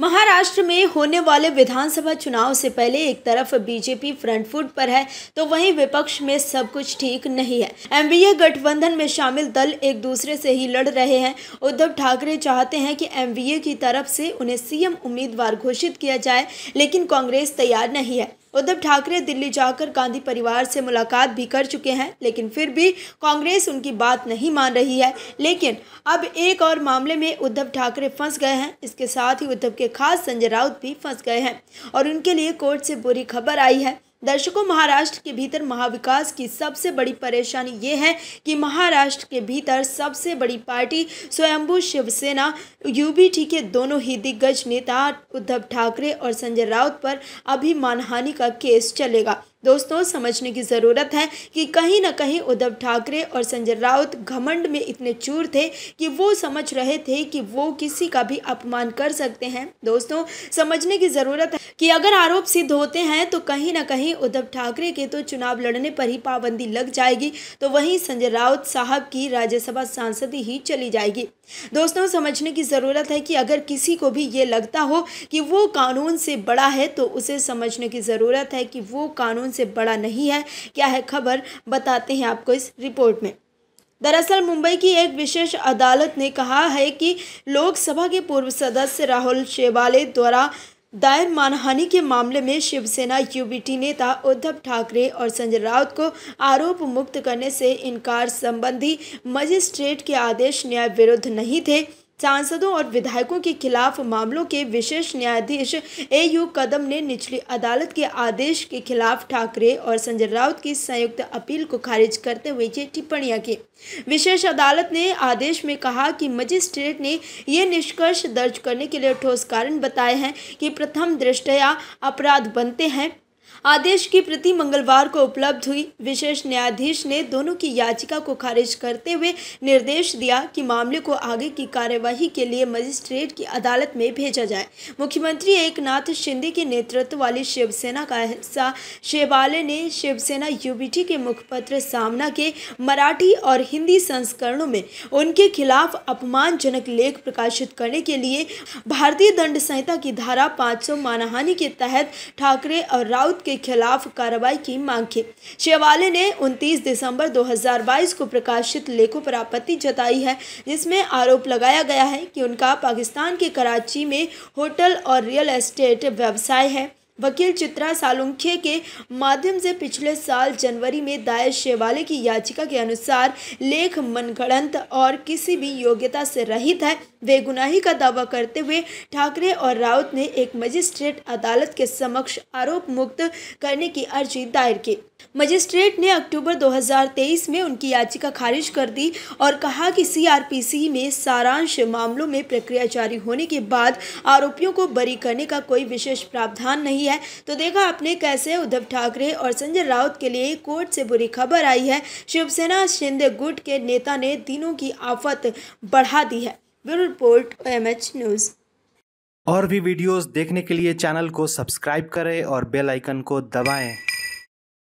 महाराष्ट्र में होने वाले विधानसभा चुनाव से पहले एक तरफ बीजेपी फ्रंट फुट पर है तो वहीं विपक्ष में सब कुछ ठीक नहीं है एमवीए गठबंधन में शामिल दल एक दूसरे से ही लड़ रहे हैं उद्धव ठाकरे चाहते हैं कि एमवीए की तरफ से उन्हें सीएम उम्मीदवार घोषित किया जाए लेकिन कांग्रेस तैयार नहीं है उद्धव ठाकरे दिल्ली जाकर गांधी परिवार से मुलाकात भी कर चुके हैं लेकिन फिर भी कांग्रेस उनकी बात नहीं मान रही है लेकिन अब एक और मामले में उद्धव ठाकरे फंस गए हैं इसके साथ ही उद्धव के खास संजय राउत भी फंस गए हैं और उनके लिए कोर्ट से बुरी खबर आई है दर्शकों महाराष्ट्र के भीतर महाविकास की सबसे बड़ी परेशानी ये है कि महाराष्ट्र के भीतर सबसे बड़ी पार्टी स्वयंभू शिवसेना यूबीटी के दोनों ही दिग्गज नेता उद्धव ठाकरे और संजय राउत पर अभी मानहानि का केस चलेगा दोस्तों समझने की ज़रूरत है कि कहीं ना कहीं उद्धव ठाकरे और संजय राउत घमंड में इतने चूर थे कि वो समझ रहे थे कि वो किसी का भी अपमान कर सकते हैं दोस्तों समझने की ज़रूरत है कि अगर आरोप सिद्ध होते हैं तो कहीं ना कहीं उद्धव ठाकरे के तो चुनाव लड़ने पर ही पाबंदी लग जाएगी तो वहीं संजय राउत साहब की राज्यसभा सांसद ही चली जाएगी दोस्तों समझने की ज़रूरत है कि अगर किसी को भी ये लगता हो कि वो कानून से बड़ा है तो उसे समझने की ज़रूरत है कि वो कानून उनसे बड़ा नहीं है क्या है खबर बताते हैं आपको इस रिपोर्ट में दरअसल मुंबई की एक विशेष अदालत ने कहा है कि लोकसभा के पूर्व सदस्य राहुल शेवाले द्वारा दायर मानहानि के मामले में शिवसेना यूबीटी नेता उद्धव ठाकरे और संजय राउत को आरोप मुक्त करने से इनकार संबंधी मजिस्ट्रेट के आदेश न्याय विरुद्ध नहीं थे सांसदों और विधायकों के खिलाफ मामलों के विशेष न्यायाधीश ए यू कदम ने निचली अदालत के आदेश के खिलाफ ठाकरे और संजय राउत की संयुक्त अपील को खारिज करते हुए ये टिप्पणियां की विशेष अदालत ने आदेश में कहा कि मजिस्ट्रेट ने यह निष्कर्ष दर्ज करने के लिए ठोस कारण बताए हैं कि प्रथम दृष्टया अपराध बनते हैं आदेश की प्रति मंगलवार को उपलब्ध हुई विशेष न्यायाधीश ने दोनों की याचिका को खारिज करते हुए निर्देश दिया कि मामले को आगे की कार्यवाही के लिए मजिस्ट्रेट की अदालत में भेजा जाए मुख्यमंत्री एकनाथ शिंदे के नेतृत्व वाली शिवसेना का हिस्सा शेवाले ने शिवसेना यूबीटी के मुखपत्र सामना के मराठी और हिंदी संस्करणों में उनके खिलाफ अपमानजनक लेख प्रकाशित करने के लिए भारतीय दंड संहिता की धारा पाँच मानहानि के तहत ठाकरे और राउत आरोप के खिलाफ कार्रवाई की मांग की शेवाले ने 29 दिसंबर 2022 को प्रकाशित लेखों पर आपत्ति जताई है जिसमें आरोप लगाया गया है कि उनका पाकिस्तान के कराची में होटल और रियल एस्टेट व्यवसाय है वकील चित्रा सालुंखे के माध्यम से पिछले साल जनवरी में दायर शेवाले की याचिका के अनुसार लेख मनगढ़ंत और किसी भी योग्यता से रहित है वे गुनाही का दावा करते हुए ठाकरे और राउत ने एक मजिस्ट्रेट अदालत के समक्ष आरोप मुक्त करने की अर्जी दायर की मजिस्ट्रेट ने अक्टूबर 2023 में उनकी याचिका खारिज कर दी और कहा कि सीआरपीसी में सारांश मामलों में प्रक्रिया जारी होने के बाद आरोपियों को बरी करने का कोई विशेष प्रावधान नहीं रही है तो देखा आपने कैसे उद्धव ठाकरे और संजय राउत के लिए कोर्ट से बुरी खबर आई है शिवसेना शिंदे गुट के नेता ने तीनों की आफत बढ़ा दी है ब्यूरो रिपोर्ट एम न्यूज़ और भी वीडियोस देखने के लिए चैनल को सब्सक्राइब करें और बेल आइकन को दबाएं